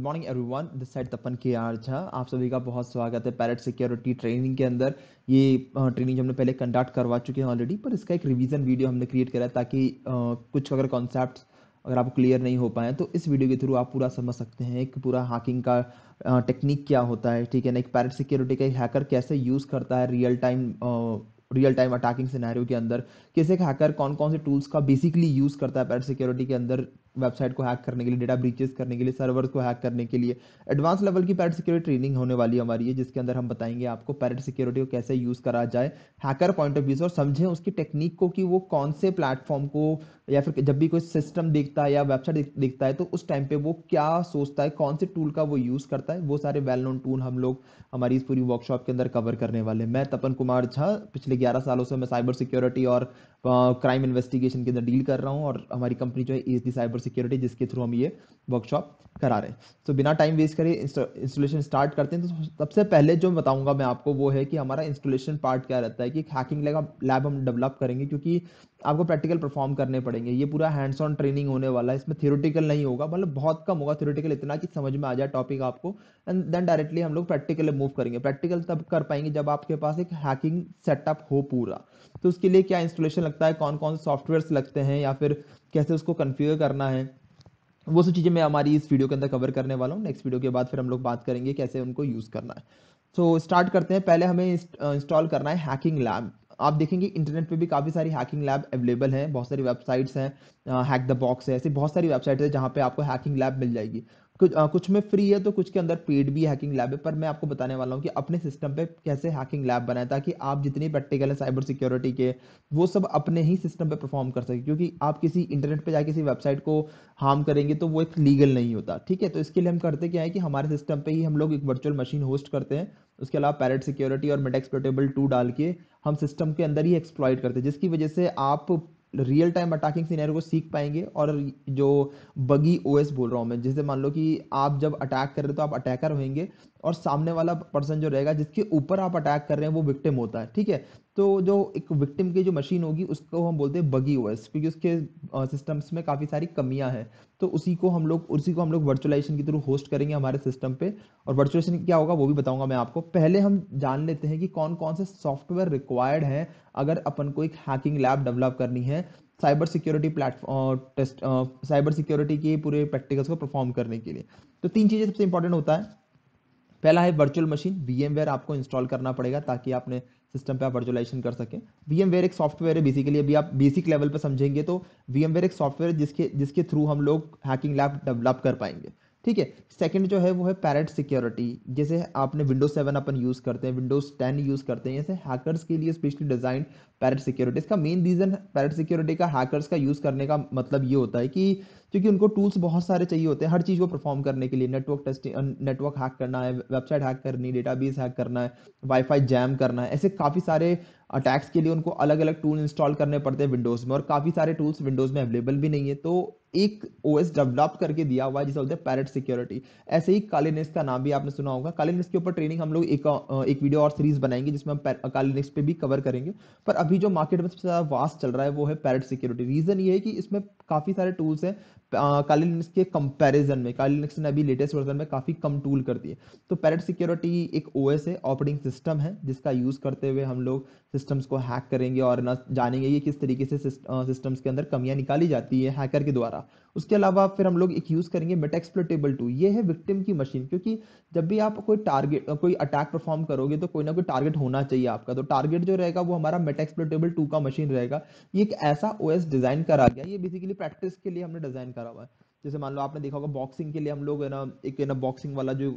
good morning everyone this side Tapan K R Jha आप सभी का बहुत स्वागत है पैरेट सिक्योरिटी ट्रेनिंग के अंदर ये ट्रेनिंग जो हमने पहले कंडक्ट करवा चुके हैं ऑलरेडी पर इसका एक रिवीजन वीडियो हमने क्रिएट करा है ताकि कुछ अगर कॉन्सेप्ट अगर आपको क्लियर नहीं हो पाए तो इस वीडियो के थ्रू आप पूरा समझ सकते हैं कि पूरा हैकिंग का टेक्निक क्या होता है ठीक है ना एक पैरेट सिक्योरिटी का एक हैकर कैसे यूज़ करता है real time real time attacking scenario के अंदर कैसे एक हैकर कौन कौन से टूल्स का बेसिकली यूज़ करता है पैरेट सिक्योरिटी के अंदर वेबसाइट को हैक करने के लिए डेटा ब्रीचेस करने के लिए सर्वर्स को हैक करने के लिए एडवांस लेवल की पैरेट सिक्योरिटी ट्रेनिंग होने वाली हमारी है जिसके अंदर हम बताएंगे आपको पैरेट सिक्योरिटी को कैसे यूज़ करा जाए हैकर पॉइंट ऑफ व्यू से और समझें उसकी टेक्निक को कि वो कौन से प्लेटफॉर्म को या फिर जब भी कोई सिस्टम देखता है या वेबसाइट देखता है तो उस टाइम पे वो क्या सोचता है कौन से टूल का वो यूज़ करता है वो सारे वेल नोन टूल हम लोग हमारी इस पूरी वर्कशॉप के अंदर कवर करने वाले हैं मैं तपन कुमार झा पिछले 11 सालों से मैं साइबर सिक्योरिटी और क्राइम इन्वेस्टिगेशन के अंदर डील कर रहा हूँ और हमारी कंपनी जो है एस साइबर सिक्योरिटी जिसके थ्रू हम ये वर्कशॉप करा रहे हैं तो बिना टाइम वेस्ट करे इंस्टॉलेशन स्टार्ट करते हैं तो सबसे पहले जो बताऊंगा मैं आपको वो है कि हमारा इंस्टॉलेशन पार्ट क्या रहता है कि हैकिंग लैब हम डेवलप करेंगे क्योंकि आपको प्रैक्टिकल परफॉर्म करने पड़ेंगे ये पूरा हैंड्स ऑन ट्रेनिंग होने वाला है इसमें थियोरेटिकल नहीं होगा मतलब बहुत कम होगा थियोरेटिकल इतना कि समझ में आ जाए टॉपिक आपको एंड देन डायरेक्टली हम लोग प्रैक्टिकल मूव करेंगे प्रैक्टिकल तब कर पाएंगे जब आपके पास एक हैकिंग सेटअप हो पूरा तो उसके लिए क्या इंस्टॉलेशन लगता है कौन कौन से सॉफ्टवेयर लगते हैं या फिर कैसे उसको कन्फ्यूज करना है वो सब चीज़ें मैं हमारी इस वीडियो के अंदर कवर करने वाला हूँ नेक्स्ट वीडियो के बाद फिर हम लोग बात करेंगे कैसे उनको यूज़ करना है तो so, स्टार्ट करते हैं पहले हमें इंस्टॉल करना है हैकिंग लैब आप देखेंगे इंटरनेट पे भी काफ़ी सारी हैकिंग लैब अवेलेबल हैं बहुत सारी वेबसाइट्स हैं हैक द बॉक्स है ऐसी बहुत सारी वेबसाइट्स है जहाँ पे आपको हैकिंग लैब मिल जाएगी कुछ आ, हाँ, कुछ में फ्री है तो कुछ के अंदर पेड भी हैकिंग लैब है पर मैं आपको बताने वाला हूँ कि अपने सिस्टम पे कैसे हैकिंग लैब बनाए ताकि आप जितनी प्रैक्टिकल है साइबर सिक्योरिटी के वो सब अपने ही सिस्टम पे परफॉर्म कर सके क्योंकि आप किसी इंटरनेट पे जाके किसी वेबसाइट को हार्म करेंगे तो वो एक लीगल नहीं होता ठीक है तो इसके लिए हम करते क्या है कि हमारे सिस्टम पर ही हम लोग एक वर्चुअल मशीन होस्ट करते हैं उसके अलावा पैरेट सिक्योरिटी और मेटा एक्सप्लोटेबल टू डाल के हम सिस्टम के अंदर ही एक्सप्लॉइट करते हैं जिसकी वजह से आप रियल टाइम अटैकिंग सीनियर को सीख पाएंगे और जो बगी ओएस बोल रहा हूँ मैं जैसे मान लो कि आप जब अटैक कर रहे हो तो आप अटैकर होंगे और सामने वाला पर्सन जो रहेगा जिसके ऊपर आप अटैक कर रहे हैं वो विक्टिम होता है ठीक है तो जो एक विक्टिम की जो मशीन होगी उसको हम बोलते हैं बगी ओएस क्योंकि उसके सिस्टम्स में काफ़ी सारी कमियां हैं तो उसी को हम लोग उसी को हम लोग वर्चुअलाइजेशन के थ्रू होस्ट करेंगे हमारे सिस्टम पे और वर्चुअलाइजेशन क्या होगा वो भी बताऊंगा मैं आपको पहले हम जान लेते हैं कि कौन कौन से सॉफ्टवेयर रिक्वायर्ड हैं अगर अपन को एक हैकिंग लैब डेवलप करनी है cyber security platform test cyber security के पूरे प्रैक्टिकल्स को परफॉर्म करने के लिए तो तीन चीज़ें सबसे इंपॉर्टेंट होता है पहला है वर्चुअल मशीन वी आपको इंस्टॉल करना पड़ेगा ताकि आपने सिस्टम पे आप वर्चुअलाइजेशन कर सकें वी एक सॉफ्टवेयर है बेसिकली अभी आप बेसिक लेवल पे समझेंगे तो वी एक सॉफ्टवेयर है जिसके जिसके थ्रू हम लोग हैकिंग लैब डेवलप कर पाएंगे ठीक है सेकंड जो है वो है पैरेट सिक्योरिटी जैसे आपने विंडोज सेवन अपन यूज़ करते हैं विंडोज टेन यूज़ करते हैं जैसे हैकर्स के लिए स्पेशली डिजाइन पैरेट सिक्योरिटी इसका मेन रीजन पैरेट सिक्योरिटी का हैकर्स का यूज करने का मतलब ये होता है कि क्योंकि उनको टूल्स बहुत सारे चाहिए होते हैं हर चीज को परफॉर्म करने के लिए नेटवर्क टेस्टिंग नेटवर्क हैक करना है वेबसाइट हैक करनी डेटाबेस हैक करना है वाईफाई जैम करना है ऐसे काफी सारे अटैक्स के लिए उनको अलग अलग टूल इंस्टॉल करने पड़ते हैं विंडोज में और काफी सारे टूल्स विंडोज में अवेलेबल भी नहीं है तो एक ओएस डेवलप करके दिया हुआ है जिसे बोलते हैं पैरेट सिक्योरिटी ऐसे ही कालीनिक्स का नाम भी आपने सुना होगा कालीनिक्स के ऊपर ट्रेनिंग हम लोग एक, एक वीडियो और सीरीज बनाएंगे जिसमें हम कालीनिक्स पे भी कवर करेंगे पर अभी जो मार्केट में सबसे ज़्यादा वास्ट चल रहा है वो है पैरेट सिक्योरिटी रीज़न ये है कि इसमें काफ़ी सारे टूल्स हैं काली लिनक्स के कंपैरिजन में काली लिनक्स ने अभी लेटेस्ट वर्जन में काफ़ी कम टूल कर दिए तो पैरेट सिक्योरिटी एक ओएस है ऑपरेटिंग सिस्टम है जिसका यूज़ करते हुए हम लोग सिस्टम्स को हैक करेंगे और ना जानेंगे ये किस तरीके से सिस्टम्स के अंदर कमियां निकाली जाती है हैकर के द्वारा उसके अलावा फिर हम लोग एक यूज़ करेंगे मेटा टू ये है विक्टिम की मशीन क्योंकि जब भी आप कोई टारगेट कोई अटैक परफॉर्म करोगे तो कोई ना कोई टारगेट होना चाहिए आपका तो टारगेट जो रहेगा वो हमारा मेट एक्सप्लेटेबल टू का मशीन रहेगा ये एक ऐसा ओ डिज़ाइन करा गया ये बेसिकली प्रैक्टिस के लिए हमने डिज़ाइन करा हुआ है जैसे मान लो आपने देखा होगा बॉक्सिंग के लिए हम लोग है ना एक ना बॉक्सिंग वाला जो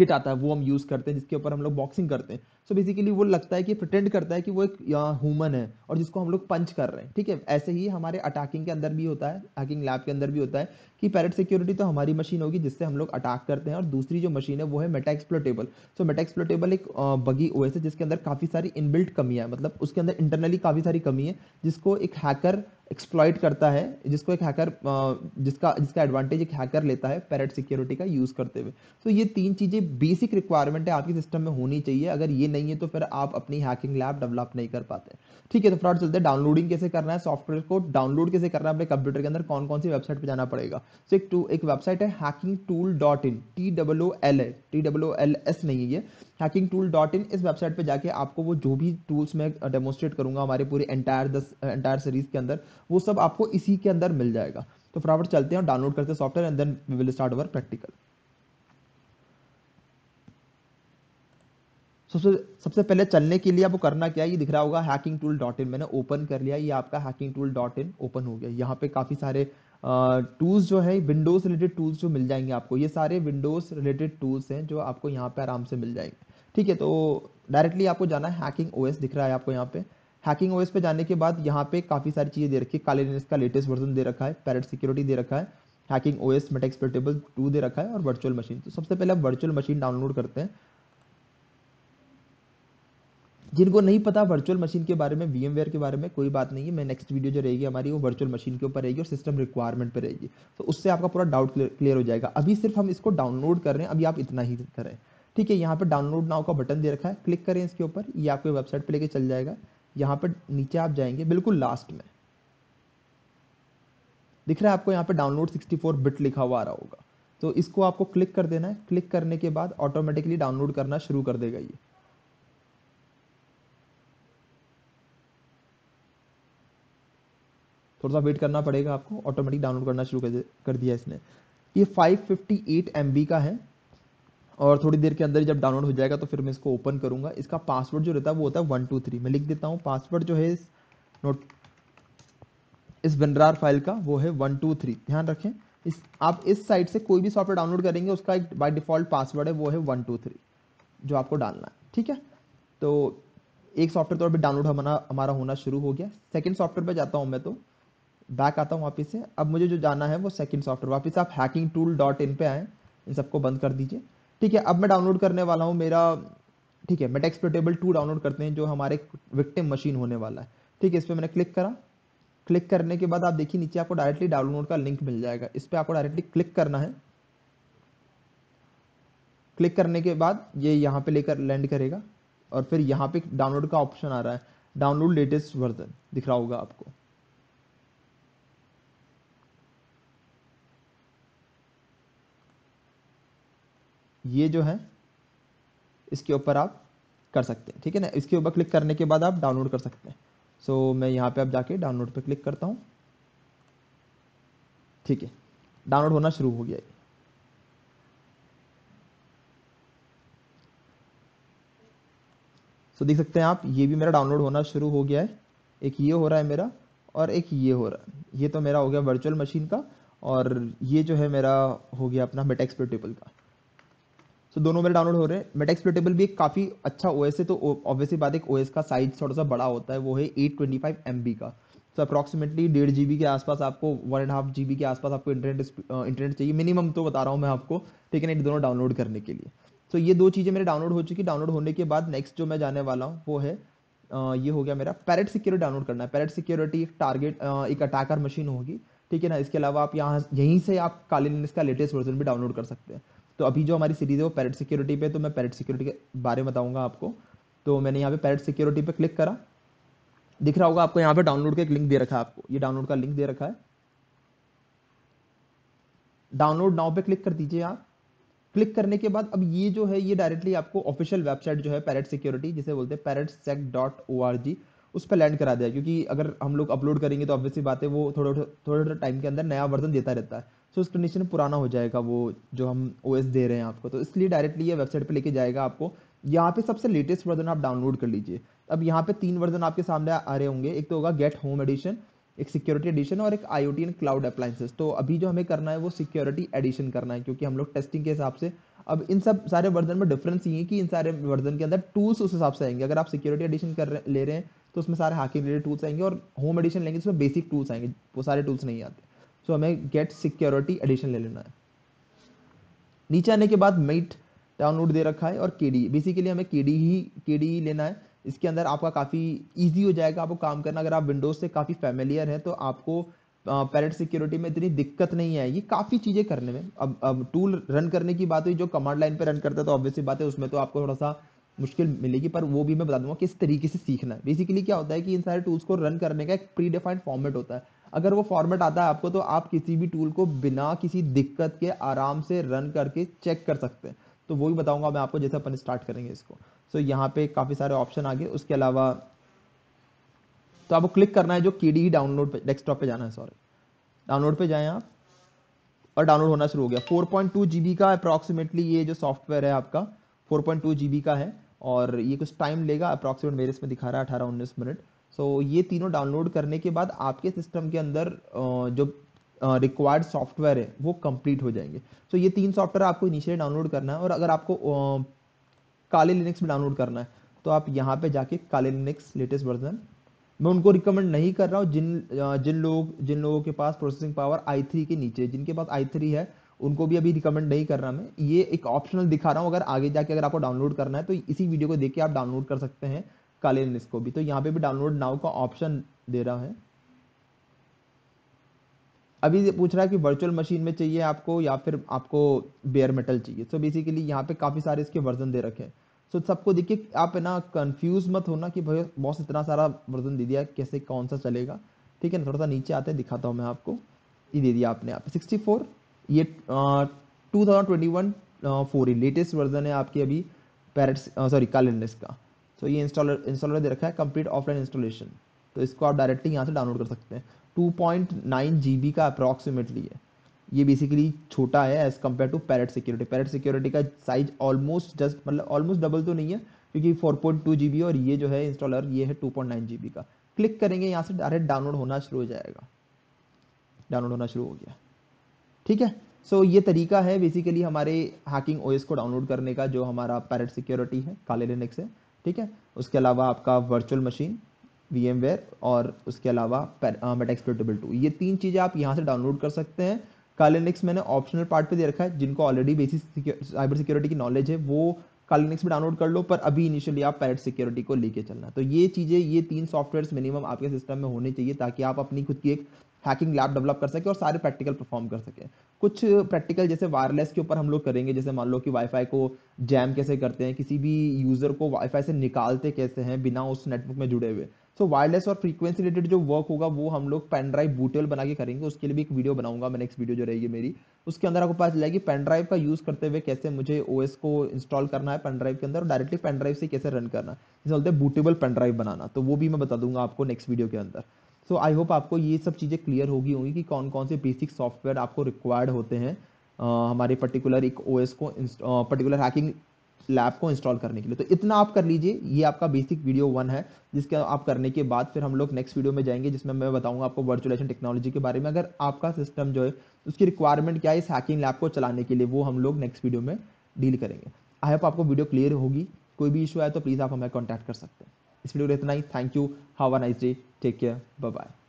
किट आता है वो हम यूज़ करते हैं जिसके ऊपर हम लोग बॉक्सिंग करते हैं सो बेसिकली वो लगता है कि प्रटेंड करता है कि वो एक ह्यूमन है और जिसको हम लोग पंच कर रहे हैं ठीक है ऐसे ही हमारे अटैकिंग के अंदर भी होता है हैकिंग लैब के अंदर भी होता है कि पैरट सिक्योरिटी तो हमारी मशीन होगी जिससे हम लोग अटैक करते हैं और दूसरी जो मशीन है वो है मेटा एक्सप्लोटेबल सो मेटा एक्सप्लोटेबल एक बगी ओ है जिसके अंदर काफ़ी सारी इनबिल्ट कमियाँ मतलब उसके अंदर इंटरनली काफ़ी सारी कमी है जिसको एक हैकर एक्सप्लॉइट करता है जिसको एक हैकर जिसका जिसका एडवांटेज एक हैकर लेता है पैरेट सिक्योरिटी का यूज़ करते हुए तो ये तीन चीज़ें बेसिक रिक्वायरमेंट है आपके सिस्टम में होनी चाहिए अगर ये नहीं है तो फिर आप अपनी हैकिंग लैब डेवलप नहीं कर पाते ठीक है तो फ्रॉड चलते हैं डाउनलोडिंग कैसे करना है सॉफ्टवेयर को डाउनलोड कैसे करना है अपने कंप्यूटर के अंदर कौन कौन सी वेबसाइट पर जाना पड़ेगा तो एक, एक वेबसाइट है hacking tool dot in T W L A T W L S नहीं है हैकिंग टूल डॉट इन इस वेबसाइट पे जाके आपको वो जो भी टूल्स मैं डेमोस्ट्रेट करूंगा हमारे पूरे एंटायर दस एंटायर सीरीज के अंदर वो सब आपको इसी के अंदर मिल जाएगा तो फटाफट चलते हैं और डाउनलोड करते हैं software and then we will start our practical सबसे सबसे पहले चलने के लिए आपको करना क्या है ये दिख रहा होगा हैकिंग टूल डॉट इन मैंने ओपन कर लिया ये आपका hacking tool dot in open हो गया यहाँ पे काफ़ी सारे टूल्स जो है विंडोज रिलेटेड टूल्स जो मिल जाएंगे आपको ये सारे विंडोज रिलेटेड टूल्स हैं जो आपको यहाँ पे आराम से मिल जाएंगे ठीक है तो डायरेक्टली आपको जाना है हैकिंग ओएस दिख रहा है आपको यहाँ पे हैकिंग ओएस पे जाने के बाद यहाँ पे काफ़ी सारी चीज़ें दे रखी है काले का लेटेस्ट वर्जन दे रखा है पैरेट सिक्योरिटी दे रखा है हैकिंग ओएस मेटेक्सपेटेबल टू दे रखा है और वर्चुअल मशीन तो सबसे पहले आप वर्चुअल मशीन डाउनलोड करते हैं जिनको नहीं पता वर्चुअल मशीन के बारे में वी के बारे में कोई बात नहीं है मैं नेक्स्ट वीडियो जो रहेगी हमारी वो वर्चुअल मशीन के ऊपर रहेगी और सिस्टम रिक्वायरमेंट पर रहेगी तो उससे आपका पूरा डाउट क्लियर हो जाएगा अभी सिर्फ हम इसको डाउनलोड कर रहे हैं अभी आप इतना ही करें ठीक है यहाँ पर डाउनलोड नाउ का बटन दे रखा है क्लिक करें इसके ऊपर ये आपके वेबसाइट पर लेके चल जाएगा यहाँ पर नीचे आप जाएंगे बिल्कुल लास्ट में दिख रहा है आपको यहाँ पर डाउनलोड 64 बिट लिखा हुआ आ रहा होगा तो इसको आपको क्लिक कर देना है क्लिक करने के बाद ऑटोमेटिकली डाउनलोड करना शुरू कर देगा ये थोड़ा सा वेट करना पड़ेगा आपको ऑटोमेटिक डाउनलोड करना शुरू कर, दिया इसने ये 558 MB का है और थोड़ी देर के अंदर जब डाउनलोड हो जाएगा तो फिर मैं इसको ओपन करूंगा इसका पासवर्ड जो रहता है वो होता है वन टू थ्री मैं लिख देता हूँ पासवर्ड जो है इस नोट इस बनरार फाइल का वो है वन टू थ्री ध्यान रखें इस आप इस साइट से कोई भी सॉफ्टवेयर डाउनलोड करेंगे उसका एक बाय डिफॉल्ट पासवर्ड है वो है वन टू थ्री जो आपको डालना है ठीक है तो एक सॉफ्टवेयर तो अभी डाउनलोड हमारा हमारा होना शुरू हो गया सेकेंड सॉफ्टवेयर पर जाता हूँ मैं तो बैक आता हूँ वापस से अब मुझे जो जाना है वो सेकंड सॉफ्टवेयर वापस आप हैकिंग टूल डॉट इन पर आएँ इन सबको बंद कर दीजिए ठीक है अब मैं डाउनलोड करने वाला हूँ मेरा ठीक है मेट एक्सप्लोटेबल टू डाउनलोड करते हैं जो हमारे विक्टिम मशीन होने वाला है ठीक है इस पर मैंने क्लिक करा क्लिक करने के बाद आप देखिए नीचे आपको डायरेक्टली डाउनलोड का लिंक मिल जाएगा इस पर आपको डायरेक्टली क्लिक करना है क्लिक करने के बाद ये यहाँ पे लेकर लैंड करेगा और फिर यहाँ पे डाउनलोड का ऑप्शन आ रहा है डाउनलोड लेटेस्ट वर्जन दिख रहा होगा आपको ये जो है इसके ऊपर आप कर सकते हैं ठीक है ना इसके ऊपर क्लिक करने के बाद आप डाउनलोड कर सकते हैं सो so, मैं यहाँ पे आप जाके डाउनलोड पे क्लिक करता हूँ ठीक है डाउनलोड होना शुरू हो गया है सो so, देख सकते हैं आप ये भी मेरा डाउनलोड होना शुरू हो गया है एक ये हो रहा है मेरा और एक ये हो रहा है ये तो मेरा हो गया वर्चुअल मशीन का और ये जो है मेरा हो गया अपना मेटेक्स पोर्टेबल का सो so, दोनों मेरे डाउनलोड हो रहे हैं मेटाएक्सप्लोटेबल भी एक काफ़ी अच्छा ओएस है तो ऑब्वियसली बात एक ओएस का साइज थोड़ा सा बड़ा होता है वो है eight twenty five M B का सो अप्रॉक्सीमेटली डेढ़ जी बी के आसपास आपको वन एंड हाफ जी के आसपास आपको इंटरनेट इंटरनेट चाहिए मिनिमम तो बता रहा हूँ मैं आपको ठीक है ना दोनों डाउनलोड करने के लिए तो so, ये दो चीज़ें मेरे डाउनलोड हो चुकी डाउनलोड होने के बाद नेक्स्ट जो मैं जाने वाला हूँ वो है ये हो गया मेरा पैरेट सिक्योरिटी डाउनलोड करना है पैरेट सिक्योरिटी एक टारगेट एक अटैकर मशीन होगी ठीक है ना इसके अलावा आप यहाँ यहीं से आप कालीन इसका लेटेस्ट वर्जन भी डाउनलोड कर सकते हैं तो अभी जो हमारी सीरीज़ है वो पैरेट सिक्योरिटी पे तो मैं पैरेट सिक्योरिटी के बारे में बताऊंगा आपको तो मैंने यहाँ पे पैरेट सिक्योरिटी पे क्लिक करा दिख रहा होगा आपको यहाँ पे डाउनलोड का एक लिंक दे रखा है आपको ये डाउनलोड का लिंक दे रखा है डाउनलोड नाउ पे क्लिक कर दीजिए आप क्लिक करने के बाद अब ये जो है ये डायरेक्टली आपको ऑफिशियल वेबसाइट जो है पैरेट सिक्योरिटी जिसे बोलते हैं Parrot Sec dot O R G उस पर लैंड करा दिया क्योंकि अगर हम लोग अपलोड करेंगे तो ऑब्वियसली बात है वो थोड़ा थोड़ा टाइम के अंदर नया वर्जन देता रहता है सो उस कंडीशन में पुराना हो जाएगा वो जो हम ओ दे रहे हैं आपको तो इसलिए डायरेक्टली ये वेबसाइट पर लेके जाएगा आपको यहाँ पे सबसे लेटेस्ट वर्जन आप डाउनलोड कर लीजिए अब यहाँ पे तीन वर्जन आपके सामने आ रहे होंगे एक तो होगा गेट होम एडिशन एक सिक्योरिटी एडिशन और एक I O T and cloud appliances तो अभी जो हमें करना है वो सिक्योरिटी एडिशन करना है क्योंकि हम लोग टेस्टिंग के हिसाब से अब इन सब सारे वर्जन में डिफरेंस ये है कि इन सारे वर्जन के अंदर टूल्स उस हिसाब से आएंगे अगर आप सिक्योरिटी एडिशन कर ले रहे हैं तो उसमें सारे हाकिंग रिलेटेड टूल्स आएंगे और होम एडिशन लेंगे तो उसमें बेसिक टूल्स आएंगे वो सारे टूल्स नहीं आते सो so, हमें गेट सिक्योरिटी एडिशन ले लेना है नीचे आने के बाद मेट डाउनलोड दे रखा है और के डी बेसिकली हमें के डी ही के डी लेना है इसके अंदर आपका काफ़ी ईजी हो जाएगा आपको काम करना अगर आप विंडोज से काफ़ी फैमिलियर हैं तो आपको पैरेट सिक्योरिटी में इतनी दिक्कत नहीं आएगी काफ़ी चीज़ें करने में अब अब टूल रन करने की बात हुई जो कमांड लाइन पर रन करता है तो ऑब्वियसली बात है उसमें तो आपको थोड़ा सा मुश्किल मिलेगी पर वो भी मैं बता दूंगा किस तरीके से सीखना है बेसिकली क्या होता है कि इन सारे टूल्स को रन करने का एक प्री डिफाइंड फॉर्मेट होता है अगर वो फॉर्मेट आता है आपको तो आप किसी भी टूल को बिना किसी दिक्कत के आराम से रन करके चेक कर सकते हैं तो वो भी बताऊंगा मैं आपको जैसे अपन स्टार्ट करेंगे इसको सो so, यहाँ पे काफ़ी सारे ऑप्शन आ गए उसके अलावा तो आपको क्लिक करना है जो के डी डाउनलोड पे डेस्कटॉप पे जाना है सॉरी डाउनलोड पे जाए आप और डाउनलोड होना शुरू हो गया 4.2 पॉइंट का अप्रॉक्सीमेटली ये जो सॉफ्टवेयर है आपका 4.2 पॉइंट का है और ये कुछ टाइम लेगा अप्रॉक्सीमेट मेरे इसमें दिखा रहा है अठारह उन्नीस मिनट सो so, ये तीनों डाउनलोड करने के बाद आपके सिस्टम के अंदर जो रिक्वायर्ड सॉफ्टवेयर है वो कंप्लीट हो जाएंगे सो so, ये तीन सॉफ्टवेयर आपको इनिशियली डाउनलोड करना है और अगर आपको काले लिनक्स में डाउनलोड करना है तो आप यहाँ पे जाके काले लिनक्स लेटेस्ट वर्जन मैं उनको रिकमेंड नहीं कर रहा हूँ जिन जिन लोग जिन लोगों के पास प्रोसेसिंग पावर आई थ्री के नीचे जिनके पास आई थ्री है उनको भी अभी रिकमेंड नहीं कर रहा मैं ये एक ऑप्शनल दिखा रहा हूँ अगर आगे जाके अगर आपको डाउनलोड करना है तो इसी वीडियो को देख के आप डाउनलोड कर सकते हैं काले लिस्ट को भी तो यहाँ पे भी डाउनलोड नाउ का ऑप्शन दे रहा है अभी ये पूछ रहा है कि वर्चुअल मशीन में चाहिए आपको या फिर आपको बेयर मेटल चाहिए सो बेसिकली यहाँ पे काफ़ी सारे इसके वर्जन दे रखे हैं सो so सबको देखिए आप ना कंफ्यूज मत होना कि भाई बॉस इतना सारा वर्जन दे दिया कैसे कौन सा चलेगा ठीक है ना थोड़ा सा नीचे आते हैं दिखाता हूँ मैं आपको ये दे दिया आपने आप सिक्सटी फोर ये two thousand twenty one latest version है आपकी अभी पैरट्स सॉरी कालेंडस का सो तो ये इंस्टॉलर इंस्टॉलर दे रखा है कंप्लीट ऑफलाइन इंस्टॉलेशन तो इसको आप डायरेक्टली यहाँ से डाउनलोड कर सकते हैं two point nine G B का अप्रॉक्सीमेटली है ये बेसिकली छोटा है as compare to Parrot Security Parrot Security का साइज ऑलमोस्ट जस्ट मतलब ऑलमोस्ट डबल तो नहीं है क्योंकि four point two G B और ये जो है इंस्टॉलर ये है two point nine G B का क्लिक करेंगे यहाँ से डायरेक्ट डाउनलोड होना शुरू हो जाएगा डाउनलोड होना शुरू हो गया ठीक है सो so, ये तरीका है बेसिकली हमारे हैकिंग ओएस को डाउनलोड करने का जो हमारा पैरेट सिक्योरिटी है काले लिनक्स है ठीक है उसके अलावा आपका वर्चुअल मशीन वी और उसके अलावा मेटाएक्सप्लोटेबल टू ये तीन चीज़ें आप यहाँ से डाउनलोड कर सकते हैं कालिनिक्स मैंने ऑप्शनल पार्ट पे दे रखा है जिनको ऑलरेडी बेसिक साइबर सिक्योरिटी की नॉलेज है वो कालिनिक्स में डाउनलोड कर लो पर अभी इनिशियली आप पैरेट सिक्योरिटी को लेके चलना तो ये चीज़ें ये तीन सॉफ्टवेयर मिनिमम आपके सिस्टम में होने चाहिए ताकि आप अपनी खुद की एक हैकिंग लैब डेवलप कर सके और सारे प्रैक्टिकल परफॉर्म कर सके कुछ प्रैक्टिकल जैसे वायरलेस के ऊपर हम लोग करेंगे जैसे मान लो कि वाईफाई को जैम कैसे करते हैं किसी भी यूज़र को वाईफाई से निकालते कैसे हैं बिना उस नेटवर्क में जुड़े हुए सो वायरलेस और फ्रीक्वेंसी रिलेटेड जो वर्क होगा वो हम लोग पेन ड्राइव बूटेल बना के करेंगे उसके लिए भी एक वीडियो बनाऊंगा मैं नेक्स्ट वीडियो जो रहेगी मेरी उसके अंदर आपको पता चला कि पेन ड्राइव का यूज़ करते हुए कैसे मुझे ओ को इंस्टॉल करना है पेन ड्राइव के अंदर और डायरेक्टली पेन ड्राइव से कैसे रन करना है जिसे बोलते हैं बूटेबल पेन ड्राइव बनाना तो वो भी मैं बता दूंगा आपको नेक्स्ट वीडियो के अंदर सो आई होप आपको ये सब चीज़ें क्लियर होगी होंगी कि कौन कौन से बेसिक सॉफ्टवेयर आपको रिक्वायर्ड होते हैं आ, हमारे पर्टिकुलर एक ओ को पर्टिकुलर हैकिंग लैब को इंस्टॉल करने के लिए तो इतना आप कर लीजिए ये आपका बेसिक वीडियो वन है जिसके आप करने के बाद फिर हम लोग नेक्स्ट वीडियो में जाएंगे जिसमें मैं बताऊंगा आपको वर्चुअलाइजेशन टेक्नोलॉजी के बारे में अगर आपका सिस्टम जो है उसकी रिक्वायरमेंट क्या है इस हैकिंग लैब को चलाने के लिए वो हम लोग नेक्स्ट वीडियो में डील करेंगे आई होप आपको वीडियो क्लियर होगी कोई भी इशू आए तो प्लीज़ आप हमें कॉन्टैक्ट कर सकते हैं इस वीडियो में इतना ही thank you have a nice day take care bye bye